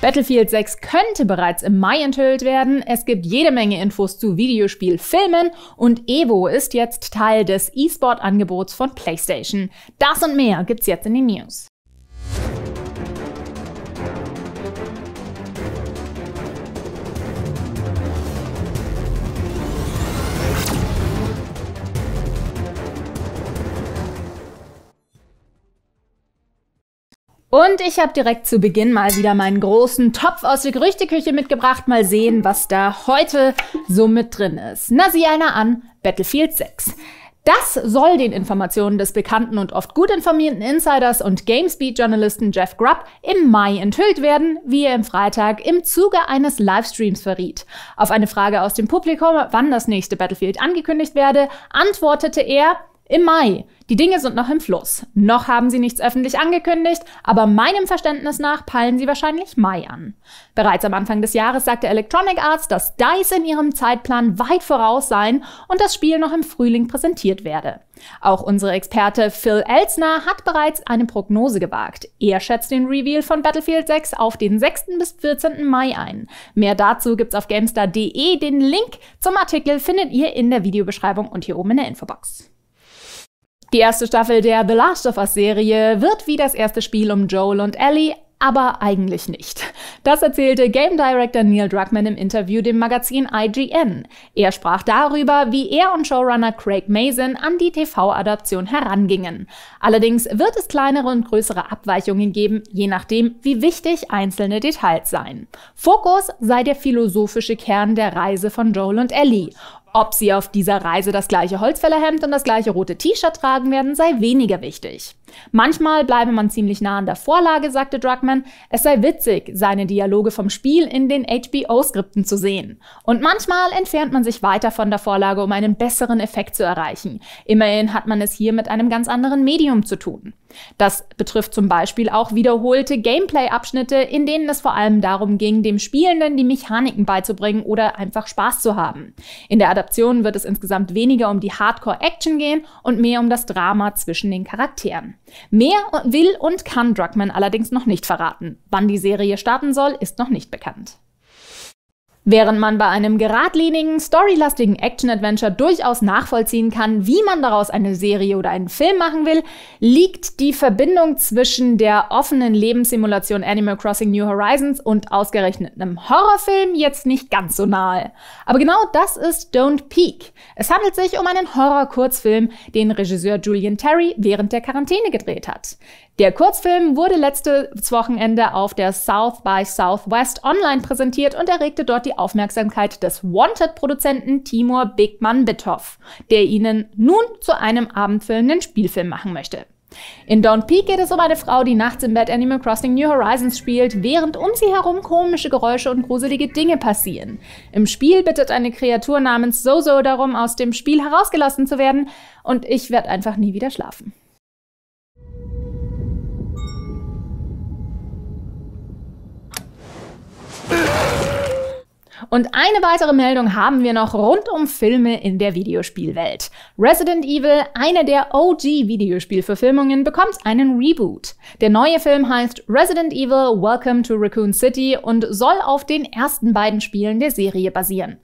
Battlefield 6 könnte bereits im Mai enthüllt werden. Es gibt jede Menge Infos zu Videospielfilmen und Evo ist jetzt Teil des E-Sport-Angebots von PlayStation. Das und mehr gibt's jetzt in den News. Und ich habe direkt zu Beginn mal wieder meinen großen Topf aus der Gerüchteküche mitgebracht. Mal sehen, was da heute so mit drin ist. Na, sieh einer an, Battlefield 6. Das soll den Informationen des bekannten und oft gut informierten Insiders und GameSpeed-Journalisten Jeff Grubb im Mai enthüllt werden, wie er im Freitag im Zuge eines Livestreams verriet. Auf eine Frage aus dem Publikum, wann das nächste Battlefield angekündigt werde, antwortete er, im Mai. Die Dinge sind noch im Fluss. Noch haben sie nichts öffentlich angekündigt, aber meinem Verständnis nach peilen sie wahrscheinlich Mai an. Bereits am Anfang des Jahres sagte Electronic Arts, dass DICE in ihrem Zeitplan weit voraus seien und das Spiel noch im Frühling präsentiert werde. Auch unsere Experte Phil Elsner hat bereits eine Prognose gewagt. Er schätzt den Reveal von Battlefield 6 auf den 6. bis 14. Mai ein. Mehr dazu gibt's auf gamestar.de. Den Link zum Artikel findet ihr in der Videobeschreibung und hier oben in der Infobox. Die erste Staffel der The Last of Us Serie wird wie das erste Spiel um Joel und Ellie, aber eigentlich nicht. Das erzählte Game Director Neil Druckmann im Interview dem Magazin IGN. Er sprach darüber, wie er und Showrunner Craig Mason an die TV-Adaption herangingen. Allerdings wird es kleinere und größere Abweichungen geben, je nachdem, wie wichtig einzelne Details seien. Fokus sei der philosophische Kern der Reise von Joel und Ellie. Ob sie auf dieser Reise das gleiche Holzfällerhemd und das gleiche rote T-Shirt tragen werden, sei weniger wichtig. Manchmal bleibe man ziemlich nah an der Vorlage, sagte Druckmann. Es sei witzig, seine Dialoge vom Spiel in den HBO-Skripten zu sehen. Und manchmal entfernt man sich weiter von der Vorlage, um einen besseren Effekt zu erreichen. Immerhin hat man es hier mit einem ganz anderen Medium zu tun. Das betrifft zum Beispiel auch wiederholte Gameplay-Abschnitte, in denen es vor allem darum ging, dem Spielenden die Mechaniken beizubringen oder einfach Spaß zu haben. In der Adaption wird es insgesamt weniger um die Hardcore-Action gehen und mehr um das Drama zwischen den Charakteren. Mehr will und kann Druckmann allerdings noch nicht verraten. Wann die Serie starten soll, ist noch nicht bekannt. Während man bei einem geradlinigen, storylastigen Action-Adventure durchaus nachvollziehen kann, wie man daraus eine Serie oder einen Film machen will, liegt die Verbindung zwischen der offenen Lebenssimulation Animal Crossing New Horizons und ausgerechnet einem Horrorfilm jetzt nicht ganz so nahe. Aber genau das ist Don't Peak. Es handelt sich um einen Horror-Kurzfilm, den Regisseur Julian Terry während der Quarantäne gedreht hat. Der Kurzfilm wurde letztes Wochenende auf der South by Southwest online präsentiert und erregte dort die Aufmerksamkeit des Wanted-Produzenten Timur bigman Bitov, der ihnen nun zu einem abendfüllenden Spielfilm machen möchte. In Don't Peak geht es um eine Frau, die nachts im Bett Animal Crossing New Horizons spielt, während um sie herum komische Geräusche und gruselige Dinge passieren. Im Spiel bittet eine Kreatur namens Zozo darum, aus dem Spiel herausgelassen zu werden und ich werde einfach nie wieder schlafen. Und eine weitere Meldung haben wir noch rund um Filme in der Videospielwelt. Resident Evil, eine der OG-Videospielverfilmungen, bekommt einen Reboot. Der neue Film heißt Resident Evil Welcome to Raccoon City und soll auf den ersten beiden Spielen der Serie basieren.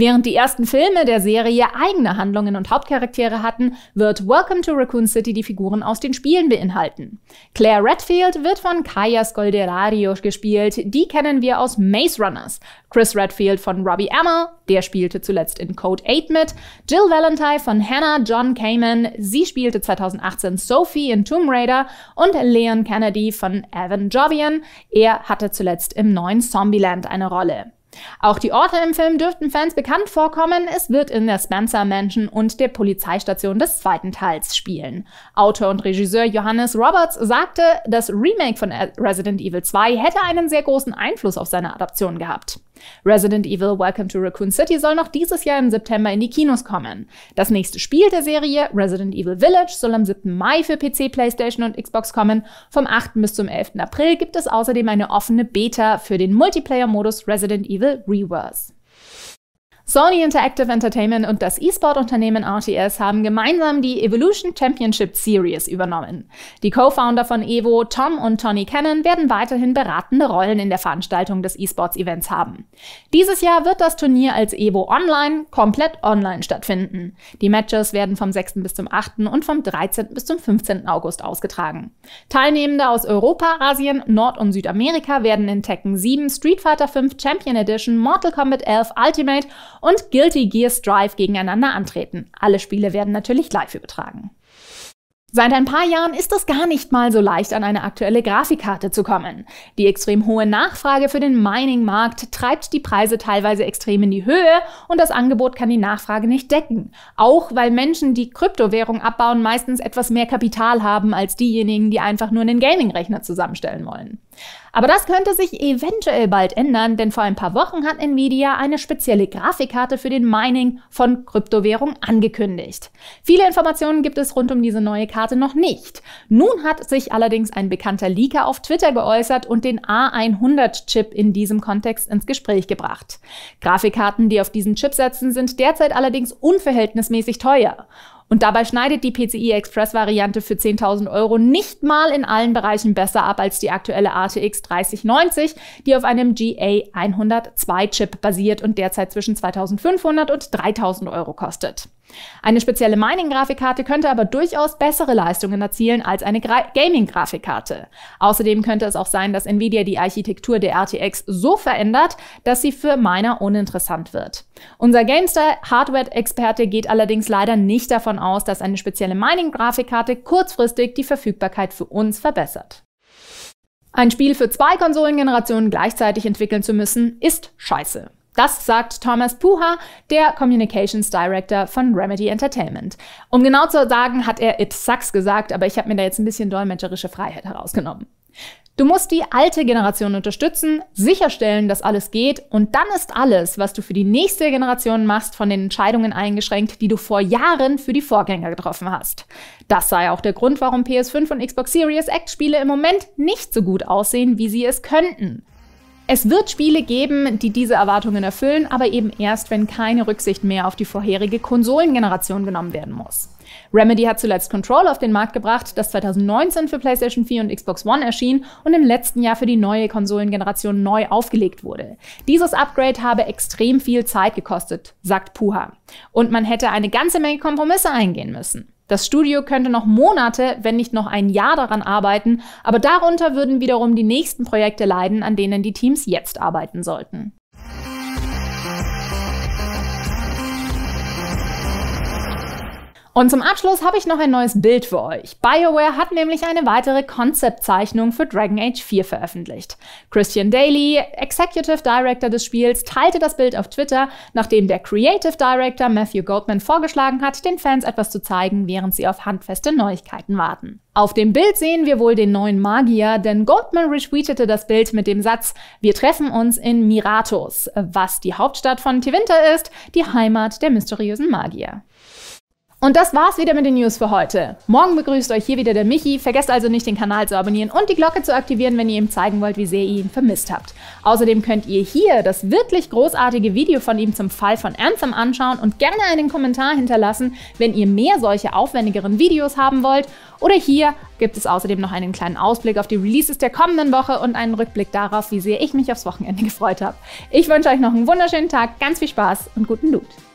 Während die ersten Filme der Serie eigene Handlungen und Hauptcharaktere hatten, wird Welcome to Raccoon City die Figuren aus den Spielen beinhalten. Claire Redfield wird von Kaya Scolderario gespielt, die kennen wir aus Maze Runners. Chris Redfield von Robbie Amell, der spielte zuletzt in Code 8 mit. Jill Valentine von Hannah John Kamen, sie spielte 2018 Sophie in Tomb Raider. Und Leon Kennedy von Evan Jovian, er hatte zuletzt im neuen Zombieland eine Rolle. Auch die Orte im Film dürften Fans bekannt vorkommen. Es wird in der Spencer Mansion und der Polizeistation des zweiten Teils spielen. Autor und Regisseur Johannes Roberts sagte, das Remake von Resident Evil 2 hätte einen sehr großen Einfluss auf seine Adaption gehabt. Resident Evil Welcome to Raccoon City soll noch dieses Jahr im September in die Kinos kommen. Das nächste Spiel der Serie, Resident Evil Village, soll am 7. Mai für PC, PlayStation und Xbox kommen. Vom 8. bis zum 11. April gibt es außerdem eine offene Beta für den Multiplayer-Modus Resident Evil Reverse. Sony Interactive Entertainment und das E-Sport-Unternehmen RTS haben gemeinsam die Evolution Championship Series übernommen. Die Co-Founder von Evo, Tom und Tony Cannon, werden weiterhin beratende Rollen in der Veranstaltung des E-Sports-Events haben. Dieses Jahr wird das Turnier als Evo Online komplett online stattfinden. Die Matches werden vom 6. bis zum 8. und vom 13. bis zum 15. August ausgetragen. Teilnehmende aus Europa, Asien, Nord- und Südamerika werden in Tekken 7, Street Fighter 5 Champion Edition, Mortal Kombat 11 Ultimate und Guilty Gear Strive gegeneinander antreten. Alle Spiele werden natürlich live übertragen. Seit ein paar Jahren ist es gar nicht mal so leicht, an eine aktuelle Grafikkarte zu kommen. Die extrem hohe Nachfrage für den Mining-Markt treibt die Preise teilweise extrem in die Höhe und das Angebot kann die Nachfrage nicht decken. Auch weil Menschen, die Kryptowährung abbauen, meistens etwas mehr Kapital haben als diejenigen, die einfach nur einen Gaming-Rechner zusammenstellen wollen. Aber das könnte sich eventuell bald ändern, denn vor ein paar Wochen hat Nvidia eine spezielle Grafikkarte für den Mining von Kryptowährungen angekündigt. Viele Informationen gibt es rund um diese neue Karte noch nicht. Nun hat sich allerdings ein bekannter Leaker auf Twitter geäußert und den A100-Chip in diesem Kontext ins Gespräch gebracht. Grafikkarten, die auf diesen Chip setzen, sind derzeit allerdings unverhältnismäßig teuer. Und dabei schneidet die PCI Express Variante für 10.000 Euro nicht mal in allen Bereichen besser ab als die aktuelle RTX 3090, die auf einem GA102 Chip basiert und derzeit zwischen 2.500 und 3.000 Euro kostet. Eine spezielle Mining-Grafikkarte könnte aber durchaus bessere Leistungen erzielen als eine Gaming-Grafikkarte. Außerdem könnte es auch sein, dass Nvidia die Architektur der RTX so verändert, dass sie für Miner uninteressant wird. Unser GameStar-Hardware-Experte geht allerdings leider nicht davon aus, dass eine spezielle Mining-Grafikkarte kurzfristig die Verfügbarkeit für uns verbessert. Ein Spiel für zwei Konsolengenerationen gleichzeitig entwickeln zu müssen, ist scheiße. Das sagt Thomas Puha, der Communications Director von Remedy Entertainment. Um genau zu sagen, hat er It Sucks gesagt, aber ich habe mir da jetzt ein bisschen dolmetscherische Freiheit herausgenommen. Du musst die alte Generation unterstützen, sicherstellen, dass alles geht und dann ist alles, was du für die nächste Generation machst, von den Entscheidungen eingeschränkt, die du vor Jahren für die Vorgänger getroffen hast. Das sei auch der Grund, warum PS5 und Xbox Series X Spiele im Moment nicht so gut aussehen, wie sie es könnten. Es wird Spiele geben, die diese Erwartungen erfüllen, aber eben erst, wenn keine Rücksicht mehr auf die vorherige Konsolengeneration genommen werden muss. Remedy hat zuletzt Control auf den Markt gebracht, das 2019 für PlayStation 4 und Xbox One erschien und im letzten Jahr für die neue Konsolengeneration neu aufgelegt wurde. Dieses Upgrade habe extrem viel Zeit gekostet, sagt Puha. Und man hätte eine ganze Menge Kompromisse eingehen müssen. Das Studio könnte noch Monate, wenn nicht noch ein Jahr daran arbeiten, aber darunter würden wiederum die nächsten Projekte leiden, an denen die Teams jetzt arbeiten sollten. Und zum Abschluss habe ich noch ein neues Bild für euch. BioWare hat nämlich eine weitere Konzeptzeichnung für Dragon Age 4 veröffentlicht. Christian Daly, Executive Director des Spiels, teilte das Bild auf Twitter, nachdem der Creative Director Matthew Goldman vorgeschlagen hat, den Fans etwas zu zeigen, während sie auf handfeste Neuigkeiten warten. Auf dem Bild sehen wir wohl den neuen Magier, denn Goldman retweetete das Bild mit dem Satz, wir treffen uns in Miratus, was die Hauptstadt von Tevinter ist, die Heimat der mysteriösen Magier. Und das war's wieder mit den News für heute. Morgen begrüßt euch hier wieder der Michi. Vergesst also nicht, den Kanal zu abonnieren und die Glocke zu aktivieren, wenn ihr ihm zeigen wollt, wie sehr ihr ihn vermisst habt. Außerdem könnt ihr hier das wirklich großartige Video von ihm zum Fall von Anthem anschauen und gerne einen Kommentar hinterlassen, wenn ihr mehr solche aufwendigeren Videos haben wollt. Oder hier gibt es außerdem noch einen kleinen Ausblick auf die Releases der kommenden Woche und einen Rückblick darauf, wie sehr ich mich aufs Wochenende gefreut habe. Ich wünsche euch noch einen wunderschönen Tag, ganz viel Spaß und guten Loot.